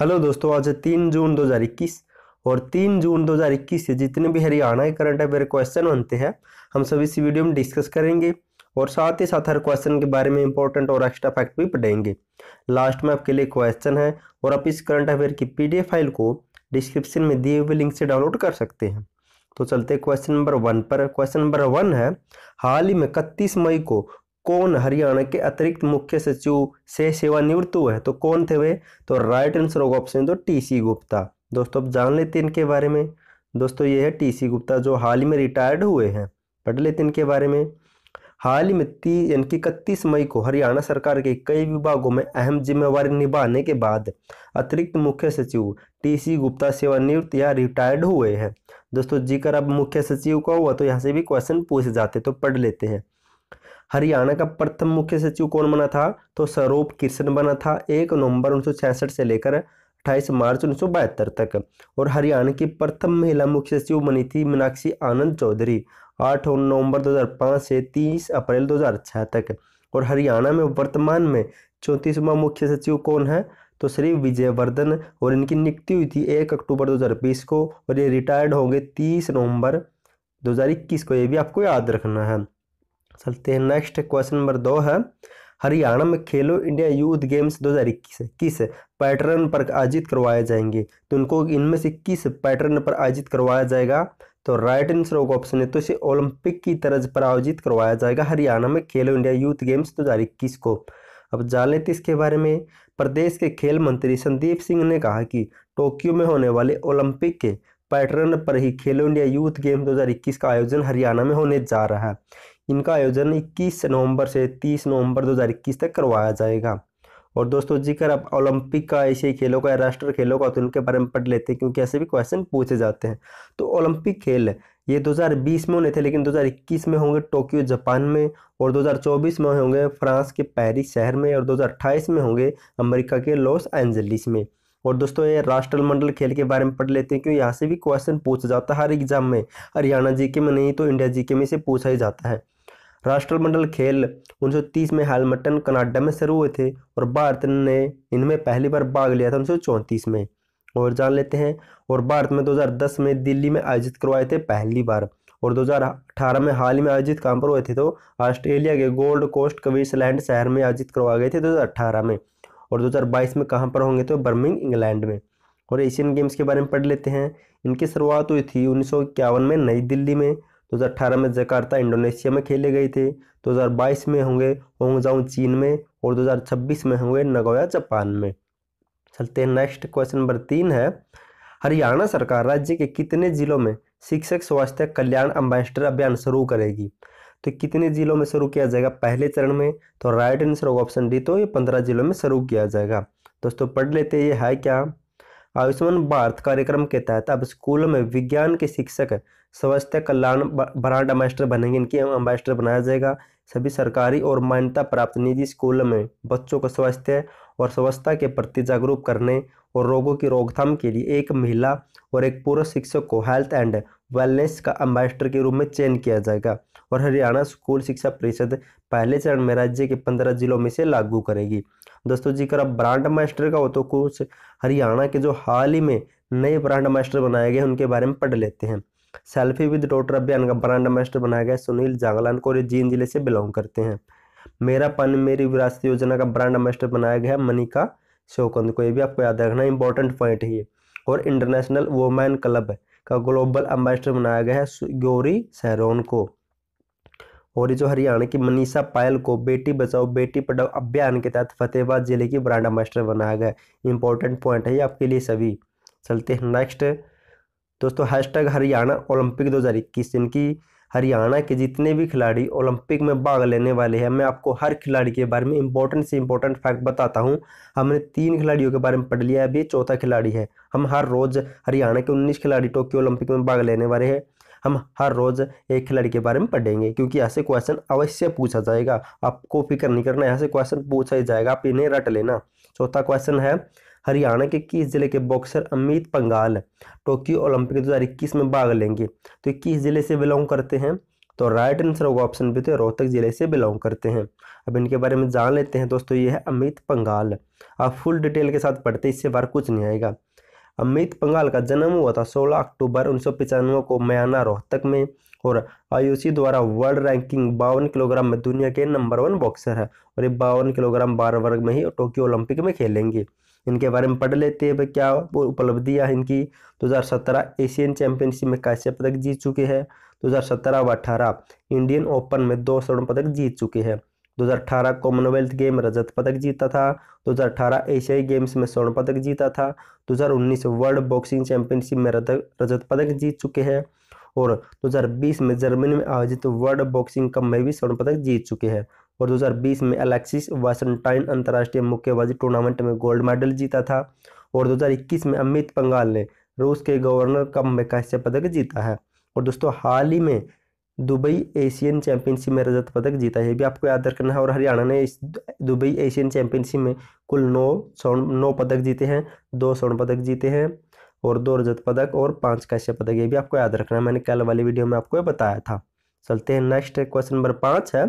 hello दोस्तों आज है तीन जून दो हज़ार इक्कीस और तीन जून दो हज़ार इक्कीस से जितने भी हरियाणा के करंट अफेयर क्वेश्चन बनते हैं हम सब इस वीडियो में डिस्कस करेंगे और साथ ही साथ हर क्वेश्चन के बारे में इंपॉर्टेंट और एक्स्ट्रा फैक्ट भी पढ़ेंगे लास्ट में आपके लिए क्वेश्चन है और आप इस करंट अफेयर की पी फाइल को डिस्क्रिप्शन में दिए हुए लिंक से डाउनलोड कर सकते हैं तो चलते क्वेश्चन नंबर वन पर क्वेश्चन नंबर वन है हाल ही में इकतीस मई को कौन हरियाणा के अतिरिक्त मुख्य सचिव से सेवानिवृत्त हुए तो कौन थे वे तो राइट आंसर होगा ऑप्शन दो टी सी गुप्ता दोस्तों अब जान लेते हैं इनके बारे में दोस्तों ये है टी सी गुप्ता जो हाल ही में रिटायर्ड हुए हैं पढ़ लेते हैं इनके बारे में हाल ही में ती यानी कि इकतीस मई को हरियाणा सरकार के कई विभागों में अहम जिम्मेवारी निभाने के बाद अतिरिक्त मुख्य सचिव टीसी गुप्ता सेवानिवृत्त या रिटायर्ड हुए हैं दोस्तों जिक्र अब मुख्य सचिव का हुआ तो यहाँ से भी क्वेश्चन पूछ जाते तो पढ़ लेते हैं हरियाणा का प्रथम मुख्य सचिव कौन बना था तो सरोप किशन बना था एक नवंबर उन्नीस से लेकर अट्ठाईस मार्च उन्नीस तक और हरियाणा की प्रथम महिला मुख्य सचिव बनी थी मीनाक्षी आनंद चौधरी आठ नवंबर 2005 से 30 अप्रैल 2006 तक और हरियाणा में वर्तमान में चौंतीसवा मुख्य सचिव कौन है तो श्री विजयवर्धन और इनकी नियुक्ति हुई थी एक अक्टूबर 2020 को और ये रिटायर्ड होंगे 30 नवंबर 2021 को ये भी आपको याद रखना है चलते हैं नेक्स्ट क्वेश्चन नंबर दो है हरियाणा में खेलो इंडिया यूथ गेम्स 2021 किस पैटर्न पर आयोजित करवाए जाएंगे तो उनको इनमें से किस पैटर्न पर आयोजित करवाया जाएगा तो राइट आंसर होगा ऑप्शन है तो इसे ओलंपिक की तरज पर आयोजित करवाया जाएगा हरियाणा में खेलो इंडिया यूथ गेम्स 2021 को अब जान लेते इसके बारे में प्रदेश के खेल मंत्री संदीप सिंह ने कहा कि टोक्यो में होने वाले ओलंपिक के पैटर्न पर ही खेलो इंडिया यूथ गेम 2021 का आयोजन हरियाणा में होने जा रहा है इनका आयोजन 21 नवंबर से 30 नवंबर 2021 तक करवाया जाएगा और दोस्तों जिक्र अब ओलंपिक का ऐसे खेलों का राष्ट्रीय खेलों का तो इनके बारे में पढ़ लेते हैं क्योंकि ऐसे भी क्वेश्चन पूछे जाते हैं तो ओलंपिक खेल ये 2020 में होने थे लेकिन 2021 में होंगे टोक्यो जापान में और 2024 में होंगे फ्रांस के पेरिस शहर में और 2028 में होंगे अमेरिका के लॉस एंजलिस में और दोस्तों ये राष्ट्रमंडल खेल के बारे में पढ़ लेते हैं क्योंकि यहाँ से भी क्वेश्चन पूछा जाता है हर एग्जाम में हरियाणा जीके में नहीं तो इंडिया जीके में से पूछा ही जाता है राष्ट्रमंडल खेल 1930 में हेलमटन कनाडा में शुरू हुए थे और भारत ने इनमें पहली बार भाग लिया था उन्नीस में और जान लेते हैं और भारत में 2010 में दिल्ली में आयोजित करवाए थे पहली बार और 2018 में हाल ही में आयोजित कहाँ पर हुए थे तो ऑस्ट्रेलिया के गोल्ड कोस्ट क्वींसलैंड शहर में आयोजित करवाए गए थे 2018 में और 2022 में कहाँ पर होंगे तो बर्मिंग इंग्लैंड में और एशियन गेम्स के बारे में पढ़ लेते हैं इनकी शुरुआत हुई थी उन्नीस में नई दिल्ली में 2018 में जकार्ता इंडोनेशिया में खेले गए थे 2022 में होंगे होंगजाऊ चीन में और 2026 में होंगे नगोया जापान में चलते हैं नेक्स्ट क्वेश्चन नंबर तीन है हरियाणा सरकार राज्य के कितने जिलों में शिक्षक स्वास्थ्य कल्याण अम्बेसडर अभियान शुरू करेगी तो कितने जिलों में शुरू किया जाएगा पहले चरण में तो राइट आंसर होगा ऑप्शन डी तो ये पंद्रह जिलों में शुरू किया जाएगा दोस्तों पढ़ लेते ये है क्या आयुष्मान भारत कार्यक्रम के तहत अब स्कूलों में विज्ञान के शिक्षक स्वास्थ्य कल्याण ब्रांड अम्बेसडर बनेंगे इनके अम्बेसडर बनाया जाएगा सभी सरकारी और मान्यता प्राप्त निजी स्कूलों में बच्चों को स्वास्थ्य और स्वच्छता के प्रति जागरूक करने और रोगों की रोकथाम के लिए एक महिला और एक पूर्व शिक्षक को हेल्थ एंड वेलनेस का अम्बेसडर के रूप में चयन किया जाएगा और हरियाणा स्कूल शिक्षा परिषद पहले चरण में राज्य के पंद्रह जिलों में से लागू करेगी दोस्तों जिक्र अब ब्रांड मास्टर का हो तो कुछ हरियाणा के जो हाल ही में नए ब्रांड मास्टर बनाए गए उनके बारे में पढ़ लेते हैं सेल्फी विद डॉटर अभियान का ब्रांड मास्टर बनाया गया सुनील जांगलान को जींद जिले से बिलोंग करते हैं मेरा पन मेरी विरासत योजना का ब्रांड मास्टर बनाया गया मनिका शोकंद को ये भी आपको याद रखना इंपॉर्टेंट पॉइंट है और इंटरनेशनल वोमेन क्लब का ग्लोबल एम्बेसडर बनाया गया है गौरी सहरोन को और जो हरियाणा की मनीषा पायल को बेटी बचाओ बेटी पढ़ाओ अभियान के तहत फतेहाबाद जिले की ब्रांड मास्टर बनाया गया इंपॉर्टेंट पॉइंट है ये आपके लिए सभी चलते हैं नेक्स्ट दोस्तों हैशटैग हरियाणा ओलंपिक दो हजार इक्कीस इनकी हरियाणा के जितने भी खिलाड़ी ओलंपिक में भाग लेने वाले हैं मैं आपको हर खिलाड़ी के बारे में इंपॉर्टेंट से इंपॉर्टेंट फैक्ट बताता हूँ हमने तीन खिलाड़ियों के बारे में पढ़ लिया है अभी चौथा खिलाड़ी है हम हर रोज़ हरियाणा के उन्नीस खिलाड़ी टोक्यो ओलंपिक में भाग लेने वाले हैं हम हर रोज़ एक खिलाड़ी के बारे में पढ़ेंगे क्योंकि ऐसे क्वेश्चन अवश्य पूछा जाएगा आपको फिक्र नहीं करना यहाँ से क्वेश्चन पूछा ही जाएगा आप इन्हें रट लेना चौथा क्वेश्चन है हरियाणा के किस जिले के boxer Amit Panghal Tokyo Olympic दो में भाग लेंगे तो किस जिले से बिलोंग करते हैं तो राइट आंसर होगा ऑप्शन बी तो रोहतक जिले से बिलोंग करते हैं अब इनके बारे में जान लेते हैं दोस्तों ये है अमित पंगाल आप फुल डिटेल के साथ पढ़ते इससे बार कुछ नहीं आएगा अमित पंगाल का जन्म हुआ था 16 अक्टूबर उन्नीस को म्याना रोहतक में और आयुषी द्वारा वर्ल्ड रैंकिंग बावन किलोग्राम में दुनिया के नंबर वन बॉक्सर है और ये बावन किलोग्राम बार वर्ग में ही टोक्यो ओलंपिक में खेलेंगे इनके बारे में पढ़ लेते हैं क्या उपलब्धियां इनकी 2017 एशियन चैंपियनशिप में कांस्य पदक जीत चुके हैं 2017 व 18 इंडियन ओपन में दो स्वर्ण पदक जीत चुके हैं 2018 कॉमनवेल्थ गेम रजत पदक जीता था 2018 एशियाई गेम्स में स्वर्ण पदक जीता था 2019 वर्ल्ड बॉक्सिंग चैंपियनशिप में रजत पदक जीत चुके हैं और 2020 में जर्मनी में आयोजित वर्ल्ड बॉक्सिंग कप में भी स्वर्ण पदक जीत चुके हैं और 2020 में अलेक्सिस वाशनटाइन अंतर्राष्ट्रीय मुक्केबाजी टूर्नामेंट में गोल्ड मेडल जीता था और 2021 में अमित पंगाल ने रूस के गवर्नर कप में कांस्य पदक जीता है और दोस्तों हाल ही में दुबई एशियन चैंपियनशिप में रजत पदक जीता है भी आपको याद रखना है और हरियाणा ने इस दुबई एशियन चैंपियनशिप में कुल नौ स्वर्ण नौ पदक जीते हैं दो स्वर्ण पदक जीते हैं और दो रजत पदक और पांच कांस्य पदक ये भी आपको याद रखना है मैंने कल वाली वीडियो में आपको ये बताया था चलते हैं नेक्स्ट क्वेश्चन नंबर पाँच है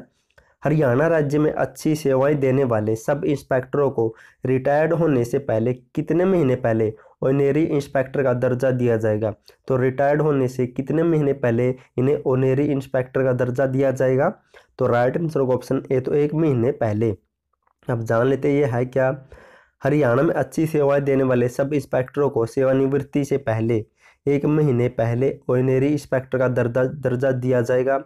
हरियाणा राज्य में अच्छी सेवाएं देने वाले सब इंस्पेक्टरों को रिटायर्ड होने से पहले कितने महीने पहले ओनेरी इंस्पेक्टर का दर्जा दिया जाएगा तो रिटायर्ड होने से कितने महीने पहले इन्हें ओनेरी इंस्पेक्टर का दर्जा दिया जाएगा तो राइट आंसर होगा ऑप्शन ए तो एक महीने पहले अब जान लेते ये है क्या हरियाणा में अच्छी सेवाएं देने वाले सब इंस्पेक्टरों को सेवानिवृत्ति से पहले एक महीने पहले ऑर्डिनरी इंस्पेक्टर का दर्जा दिया जाएगा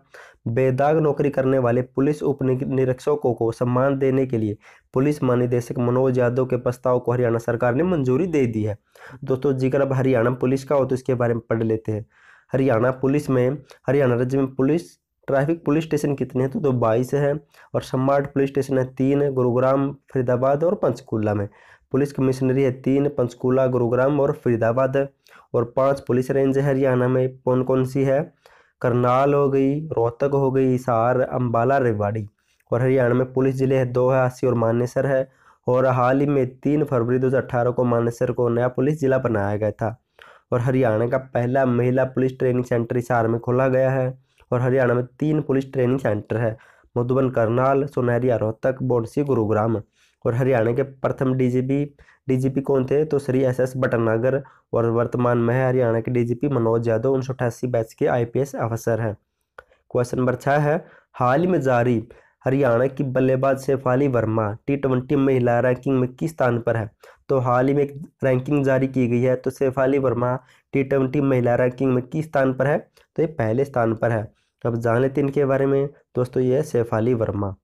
बेदाग नौकरी करने वाले पुलिस उप निरीक्षकों को सम्मान देने के लिए पुलिस महानिदेशक मनोज यादव के प्रस्ताव को हरियाणा सरकार ने मंजूरी दे दी है दोस्तों जिक्र अब हरियाणा पुलिस का हो तो इसके बारे में पढ़ लेते हैं हरियाणा पुलिस में हरियाणा राज्य में पुलिस ट्रैफिक पुलिस स्टेशन कितने हैं तो, तो बाईस है और सम्मार्ट पुलिस स्टेशन है तीन गुरुग्राम फरीदाबाद और पंचकूला में पुलिस कमिश्नरी है तीन पंचकूला गुरुग्राम और फरीदाबाद है और पांच पुलिस रेंज है हरियाणा में कौन कौन सी है करनाल हो गई रोहतक हो गई हिसार अम्बाला रेवाड़ी और हरियाणा में पुलिस जिले है दो है आसी और मानेसर है और हाल ही में तीन फरवरी 2018 को मानेसर को नया पुलिस जिला बनाया गया था और हरियाणा का पहला महिला पुलिस ट्रेनिंग सेंटर हिसार में खोला गया है और हरियाणा में तीन पुलिस ट्रेनिंग सेंटर है मधुबन करनाल सोनहरिया रोहतक बोडसी गुरुग्राम और हरियाणा के प्रथम डीजीपी डीजीपी कौन थे तो श्री एस एस बटनागर और वर्तमान में है हरियाणा के डीजीपी मनोज यादव उन बैच के आईपीएस अफसर हैं क्वेश्चन नंबर छः है हाल ही में जारी हरियाणा की बल्लेबाज शेफाली वर्मा टी ट्वेंटी महिला रैंकिंग में किस स्थान पर है तो हाल ही में एक रैंकिंग जारी की गई है तो शेफाली वर्मा टी ट्वेंटी महिला रैंकिंग में किस स्थान पर है तो ये पहले स्थान पर है अब जान लेते हैं इनके बारे में दोस्तों ये है शेफाली वर्मा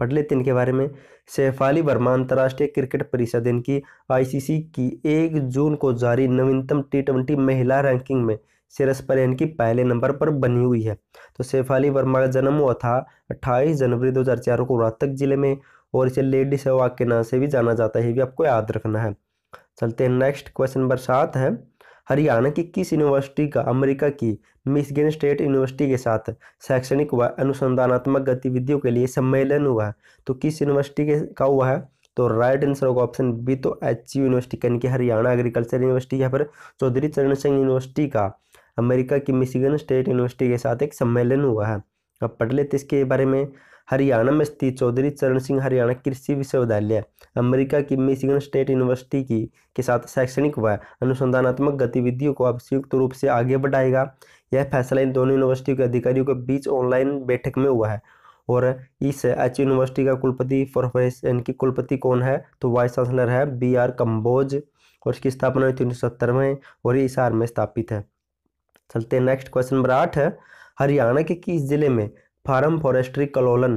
पढ़ लेते हैं इनके बारे में सैफ अली वर्मा अंतर्राष्ट्रीय क्रिकेट परिषद इनकी आईसीसी की एक जून को जारी नवीनतम टी ट्वेंटी महिला रैंकिंग में सिरस पर इनकी पहले नंबर पर बनी हुई है तो सैफ अली वर्मा का जन्म हुआ था अट्ठाईस जनवरी दो हज़ार चार को रोहतक जिले में और इसे लेडी सहवाग के नाम से भी जाना जाता है ये भी आपको याद रखना है चलते हैं नेक्स्ट क्वेश्चन नंबर सात है हरियाणा की किस यूनिवर्सिटी का अमेरिका की मिशिगन स्टेट यूनिवर्सिटी के साथ शैक्षणिक व अनुसंधानात्मक गतिविधियों के लिए सम्मेलन हुआ है तो किस यूनिवर्सिटी के का हुआ है तो राइट आंसर होगा ऑप्शन बी तो एच यूनिवर्सिटी यानी कि हरियाणा एग्रीकल्चर यूनिवर्सिटी या फिर चौधरी चरण सिंह यूनिवर्सिटी का अमेरिका की मिशिगन स्टेट यूनिवर्सिटी के साथ एक सम्मेलन हुआ है अब पढ़ लेते इसके बारे में हरियाणा में स्थित चौधरी चरण सिंह हरियाणा कृषि विश्वविद्यालय अमेरिका की मिशिगन स्टेट यूनिवर्सिटी की के साथ शैक्षणिक व अनुसंधानात्मक गतिविधियों को अब संयुक्त रूप से आगे बढ़ाएगा यह फैसला इन दोनों यूनिवर्सिटियों के अधिकारियों के बीच ऑनलाइन बैठक में हुआ है और इस एच यूनिवर्सिटी का कुलपति प्रोफेसर इनकी कुलपति कौन है तो वाइस चांसलर है बी आर कम्बोज और इसकी स्थापना हुई थी उन्नीस में और इस इसार में स्थापित है चलते नेक्स्ट क्वेश्चन नंबर आठ है हरियाणा के किस जिले में फार्म फॉरेस्ट्री कलोलन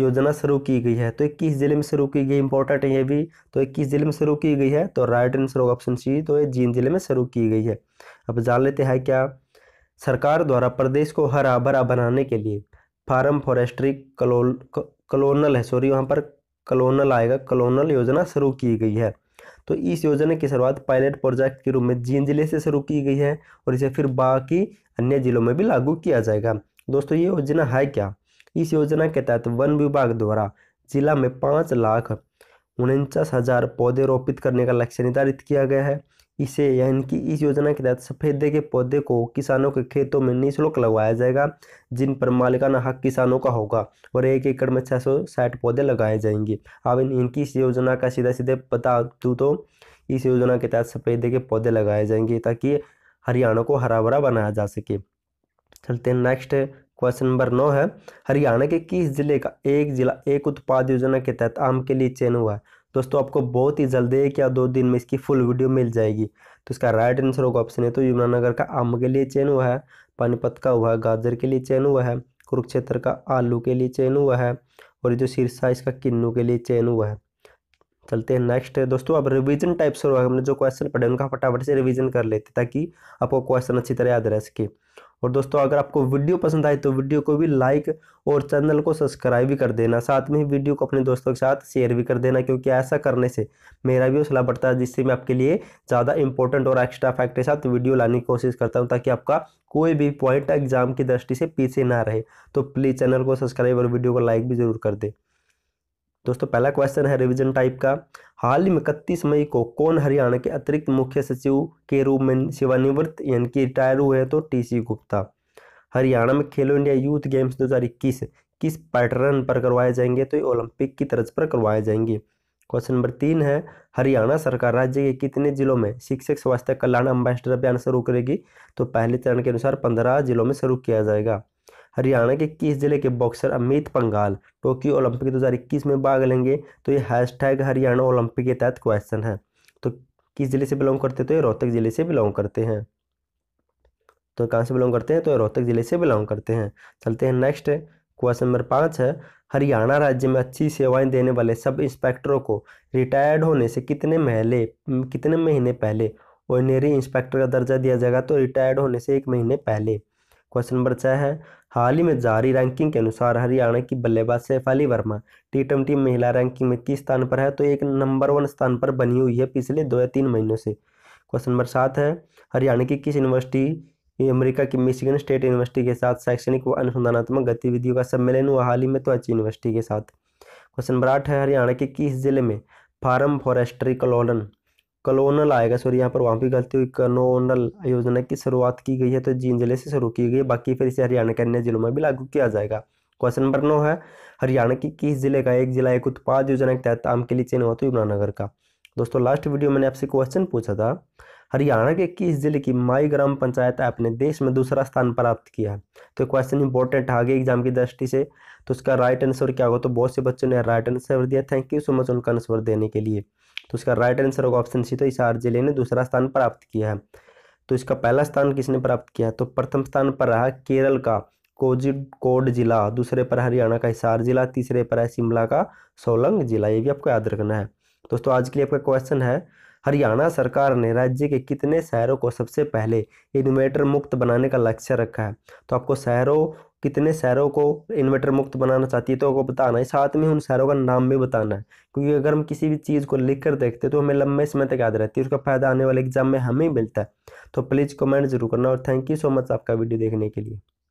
योजना शुरू की गई है तो इक्कीस जिले में शुरू की गई इंपॉर्टेंट है ये भी तो इक्कीस जिले में शुरू की गई है तो राइट आंसर होगा ऑप्शन सी तो ये जींद जिले में शुरू की गई है अब जान लेते हैं क्या सरकार द्वारा प्रदेश को हरा भरा बनाने के लिए फार्म फॉरेस्ट्री कलोल कलोनल है सॉरी वहाँ पर कलोनल आएगा कलोनल योजना शुरू की गई है तो इस योजना की शुरुआत पायलट प्रोजेक्ट के रूप में जींद जिले से शुरू की गई है और इसे फिर बाकी अन्य जिलों में भी लागू किया जाएगा दोस्तों ये योजना है क्या इस योजना के तहत वन विभाग द्वारा जिला में पाँच लाख उनचास हज़ार पौधे रोपित करने का लक्ष्य निर्धारित किया गया है इसे यानी कि इस योजना के तहत सफ़ेदे के पौधे को किसानों के खेतों में निःशुल्क लगवाया जाएगा जिन पर मालिकाना हक किसानों का होगा और एक एकड़ में छः सौ साठ पौधे लगाए जाएंगे अब इन इनकी इस योजना का सीधा सीधे पता दूँ तो इस योजना के तहत सफ़ेदे के पौधे लगाए जाएंगे ताकि हरियाणा को हरा भरा बनाया जा सके चलते हैं नेक्स्ट क्वेश्चन नंबर नौ है हरियाणा के किस जिले का एक जिला एक उत्पाद योजना के तहत आम के लिए चयन हुआ है दोस्तों आपको बहुत ही जल्दी एक या दो दिन में इसकी फुल वीडियो मिल जाएगी तो इसका राइट आंसर होगा ऑप्शन है तो यमुनानगर का आम के लिए चयन हुआ है पानीपत का हुआ है गाजर के लिए चयन हुआ है कुरुक्षेत्र का आलू के लिए चयन हुआ है और जो सिरसा इसका किन्नू के लिए चयन हुआ है चलते हैं नेक्स्ट है दोस्तों अब रिवीजन टाइप से हमने जो क्वेश्चन पढ़े उनका फटाफट से रिवीजन कर लेते ताकि आपको क्वेश्चन अच्छी तरह याद रह सके और दोस्तों अगर आपको वीडियो पसंद आए तो वीडियो को भी लाइक और चैनल को सब्सक्राइब भी कर देना साथ में ही वीडियो को अपने दोस्तों के साथ शेयर भी कर देना क्योंकि ऐसा करने से मेरा भी हौसला बढ़ता है जिससे मैं आपके लिए ज़्यादा इंपॉर्टेंट और एक्स्ट्रा फैक्ट के साथ वीडियो लाने की कोशिश करता हूँ ताकि आपका कोई भी पॉइंट एग्जाम की दृष्टि से पीछे ना रहे तो प्लीज़ चैनल को सब्सक्राइब और वीडियो को लाइक भी ज़रूर कर दें दोस्तों पहला क्वेश्चन है रिविजन टाइप का हाल ही में इकतीस मई को कौन हरियाणा के अतिरिक्त मुख्य सचिव के रूप में सेवानिवृत्त यानी कि रिटायर हुए हैं तो टीसी गुप्ता हरियाणा में खेलो इंडिया यूथ गेम्स 2021 किस पैटर्न पर करवाए जाएंगे तो ओलंपिक की तरज पर करवाए जाएंगे क्वेश्चन नंबर तीन है हरियाणा सरकार राज्य के कितने जिलों में शिक्षक स्वास्थ्य कल्याण अम्बेसडर अभियान शुरू करेगी तो पहले चरण के अनुसार पंद्रह जिलों में शुरू किया जाएगा हरियाणा के किस जिले के boxer Amit Panghal Tokyo Olympic 2021 में भाग लेंगे तो ये हैशटैग हरियाणा ओलंपिक के तहत क्वेश्चन है तो किस जिले से बिलोंग करते तो ये रोहतक जिले से बिलोंग करते हैं तो कहाँ से बिलोंग करते हैं तो रोहतक जिले से बिलोंग करते हैं चलते हैं नेक्स्ट क्वेश्चन नंबर पाँच है हरियाणा राज्य में अच्छी सेवाएं देने वाले सब इंस्पेक्टरों को रिटायर्ड होने से कितने महले कितने महीने पहले ऑर्डिनरी इंस्पेक्टर का दर्जा दिया जाएगा तो रिटायर्ड होने से एक महीने पहले क्वेश्चन नंबर छः है हाल ही में जारी रैंकिंग के अनुसार हरियाणा की बल्लेबाज सैफाली वर्मा टी ट्वेंटी महिला रैंकिंग में किस स्थान पर है तो एक नंबर वन स्थान पर बनी हुई है पिछले दो या तीन महीनों से क्वेश्चन नंबर सात है हरियाणा की किस यूनिवर्सिटी अमेरिका की मिशिगन स्टेट यूनिवर्सिटी के साथ शैक्षणिक व अनुसंधानात्मक गतिविधियों का सम्मेलन हुआ हाल ही में तो अच्छी यूनिवर्सिटी के साथ क्वेश्चन नंबर आठ है हरियाणा के किस जिले में फार्म फॉरेस्ट्री कॉलोन कलोनल आएगा सॉरी यहाँ पर वहाँ भी गलती हुई कलोनल योजना की शुरुआत की गई है तो जींद जिले से शुरू की गई बाकी फिर इसे हरियाणा के अन्य जिलों में भी लागू किया जाएगा क्वेश्चन नंबर नौ है हरियाणा के किस जिले का एक जिला एक उत्पाद योजना के तहत आम के लिए चयन हुआ तो यमुनानगर का दोस्तों लास्ट वीडियो मैंने आपसे क्वेश्चन पूछा था हरियाणा के किस जिले की माई ग्राम पंचायत अपने देश में दूसरा स्थान प्राप्त किया तो क्वेश्चन इंपॉर्टेंट आगे एग्जाम की दृष्टि से तो उसका राइट आंसर क्या होगा तो बहुत से बच्चों ने राइट आंसर दिया थैंक यू सो मच उनका आंसर देने के लिए तो उसका राइट आंसर होगा ऑप्शन सी तो हिसार जिले ने दूसरा स्थान प्राप्त किया है तो इसका पहला स्थान किसने प्राप्त किया तो प्रथम स्थान पर रहा केरल का कोजिकोड जिला दूसरे पर हरियाणा का हिसार जिला तीसरे पर है शिमला का सोलंग जिला ये भी आपको याद रखना है दोस्तों आज के लिए आपका क्वेश्चन है हरियाणा सरकार ने राज्य के कितने शहरों को सबसे पहले इन्वेटर मुक्त बनाने का लक्ष्य रखा है तो आपको शहरों कितने शहरों को इन्वेटर मुक्त बनाना चाहती है तो आपको बताना है साथ में उन शहरों का नाम भी बताना है क्योंकि अगर हम किसी भी चीज़ को लिख कर देखते तो हमें लंबे समय तक याद रहती है उसका फायदा आने वाले एग्जाम में हमें मिलता है तो प्लीज़ कमेंट जरूर करना और थैंक यू सो मच आपका वीडियो देखने के लिए